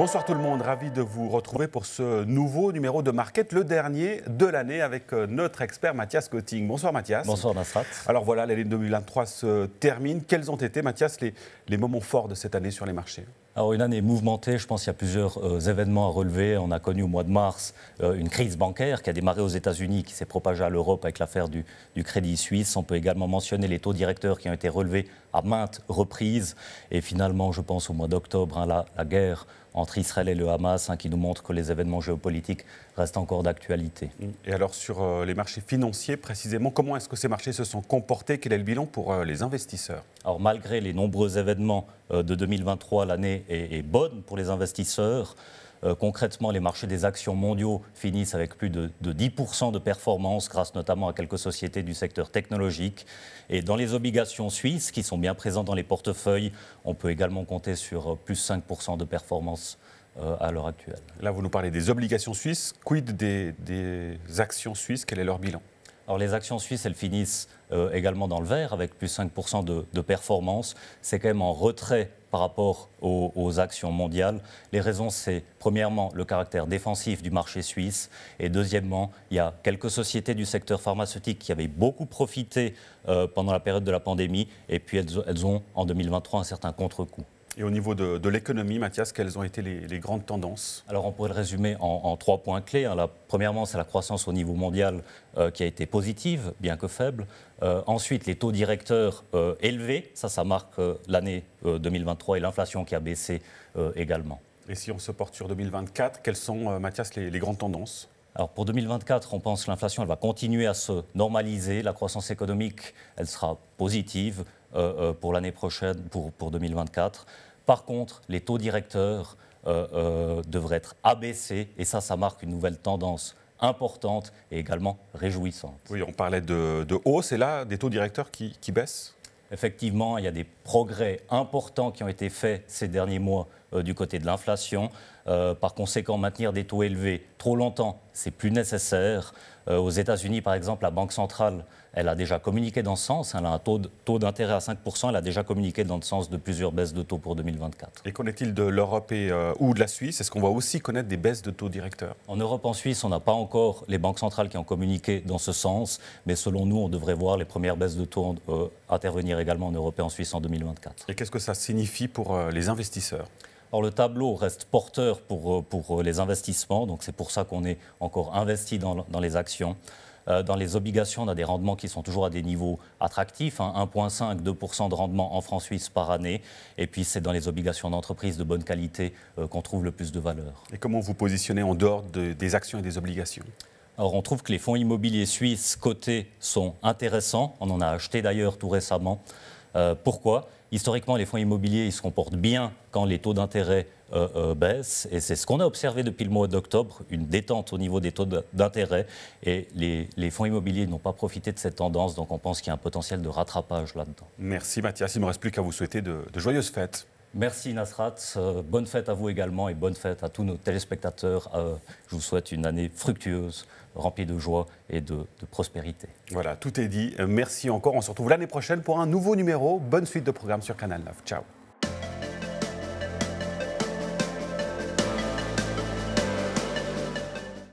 Bonsoir tout le monde, ravi de vous retrouver pour ce nouveau numéro de Market, le dernier de l'année avec euh, notre expert Mathias Cotting. Bonsoir Mathias. Bonsoir Nasrat. Alors voilà, l'année 2023 se termine. Quels ont été, Mathias, les moments forts de cette année sur les marchés alors une année mouvementée, je pense qu'il y a plusieurs euh, événements à relever. On a connu au mois de mars euh, une crise bancaire qui a démarré aux États-Unis, qui s'est propagée à l'Europe avec l'affaire du, crédit suisse. On peut également mentionner les taux directeurs qui ont été relevés à maintes reprises. Et finalement, je pense au mois d'octobre, hein, la, guerre entre Israël et le Hamas, hein, qui nous montre que les événements géopolitiques restent encore d'actualité. Et alors sur euh, les marchés financiers précisément, comment est-ce que ces marchés se sont comportés Quel est le bilan pour les investisseurs Alors malgré les nombreux événements de 2023, l'année est, bonne pour les investisseurs. Euh, concrètement, les marchés des actions mondiaux finissent avec plus de, 10% de performance, grâce notamment à quelques sociétés du secteur technologique. Et dans les obligations suisses, qui sont bien présentes dans les portefeuilles, on peut également compter sur euh, plus 5% de performance euh, à l'heure actuelle. Là, vous nous parlez des obligations suisses. Quid des, actions suisses Quel est leur bilan alors les actions suisses, elles finissent également dans le vert avec plus 5% de, de performance. C'est quand même en retrait par rapport aux, actions mondiales. Les raisons, c'est premièrement le caractère défensif du marché suisse et deuxièmement, il y a quelques sociétés du secteur pharmaceutique qui avaient beaucoup profité euh, pendant la période de la pandémie et puis elles, elles ont en 2023 un certain contre-coup. Et au niveau de, l'économie, Mathias, quelles ont été les, grandes tendances Alors on pourrait le résumer en, trois points clés. Hein. premièrement, c'est la croissance au niveau mondial euh, qui a été positive, bien que faible. Euh, ensuite, les taux directeurs euh, élevés, ça, ça marque l'année 2023 et l'inflation qui a baissé également. Et si on se porte sur 2024, quelles sont, Mathias, les, grandes tendances alors pour 2024, on pense que l'inflation elle va continuer à se normaliser, la croissance économique elle sera positive, euh, euh, pour l'année prochaine, pour, 2024. Par contre, les taux directeurs euh, devraient être abaissés et ça, ça marque une nouvelle tendance importante et également réjouissante. Oui, on parlait de, de hausse et là, des taux directeurs qui, baissent Effectivement, il y a des progrès importants qui ont été faits ces derniers mois du côté de l'inflation. Euh, par conséquent, maintenir des taux élevés trop longtemps, c'est plus nécessaire. Euh, aux États-Unis, par exemple, la Banque centrale, elle a déjà communiqué dans ce sens. Hein. Elle a un taux d'intérêt à 5%. Elle a déjà communiqué dans le sens de plusieurs baisses de taux pour 2024. Et qu'en est-il de l'Europe euh, ou de la Suisse Est-ce qu'on va aussi connaître des baisses de taux directeurs En Europe, en Suisse, on n'a pas encore les banques centrales qui ont communiqué dans ce sens. Mais selon nous, on devrait voir les premières baisses de taux intervenir également en Europe et en Suisse en 2024. Et qu'est-ce que ça signifie pour les investisseurs alors le tableau reste porteur pour, euh, pour euh, les investissements, donc c'est pour ça qu'on est encore investi dans, les actions. Euh, dans les obligations, on a des rendements qui sont toujours à des niveaux attractifs, 1,5, hein. 2% de rendement en France suisse par année. Et puis c'est dans les obligations d'entreprise de bonne qualité qu'on trouve le plus de valeur. Et comment vous positionnez en dehors des actions et des obligations alors on trouve que les fonds immobiliers suisses cotés sont intéressants. On en a acheté d'ailleurs tout récemment. pourquoi historiquement, les fonds immobiliers, se comportent bien quand les taux d'intérêt euh, euh, baissent. Et c'est ce qu'on a observé depuis le mois d'octobre, une détente au niveau des taux d'intérêt. Et les, fonds immobiliers n'ont pas profité de cette tendance. Donc on pense qu'il y a un potentiel de rattrapage là-dedans. Merci Mathias. Il ne me reste plus qu'à vous souhaiter de joyeuses fêtes. Merci Nasrat, euh, bonne fête à vous également et bonne fête à tous nos téléspectateurs. Euh, je vous souhaite une année fructueuse, remplie de joie et de, de prospérité. Voilà, tout est dit. Euh, merci encore. On se retrouve l'année prochaine pour un nouveau numéro. Bonne suite de programme sur Canal 9. Ciao.